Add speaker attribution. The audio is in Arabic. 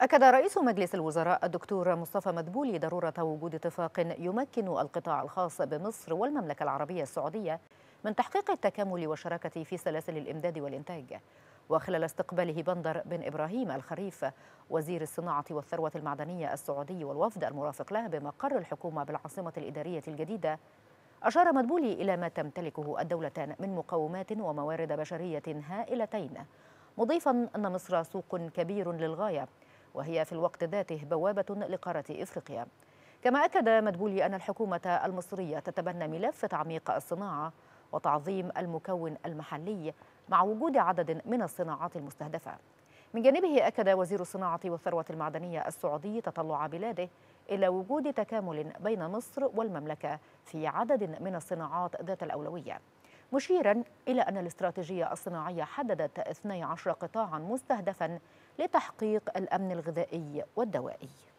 Speaker 1: أكد رئيس مجلس الوزراء الدكتور مصطفى مدبولي ضرورة وجود اتفاق يمكن القطاع الخاص بمصر والمملكة العربية السعودية من تحقيق التكامل والشراكة في سلاسل الإمداد والإنتاج وخلال استقباله بندر بن إبراهيم الخريف وزير الصناعة والثروة المعدنية السعودي والوفد المرافق له بمقر الحكومة بالعاصمة الإدارية الجديدة أشار مدبولي إلى ما تمتلكه الدولتان من مقومات وموارد بشرية هائلتين مضيفا أن مصر سوق كبير للغاية وهي في الوقت ذاته بوابة لقارة إفريقيا كما أكد مدبولي أن الحكومة المصرية تتبنى ملف تعميق الصناعة وتعظيم المكون المحلي مع وجود عدد من الصناعات المستهدفة من جانبه أكد وزير الصناعة والثروة المعدنية السعودي تطلع بلاده إلى وجود تكامل بين مصر والمملكة في عدد من الصناعات ذات الأولوية مشيرا إلى أن الاستراتيجية الصناعية حددت 12 قطاعا مستهدفا لتحقيق الأمن الغذائي والدوائي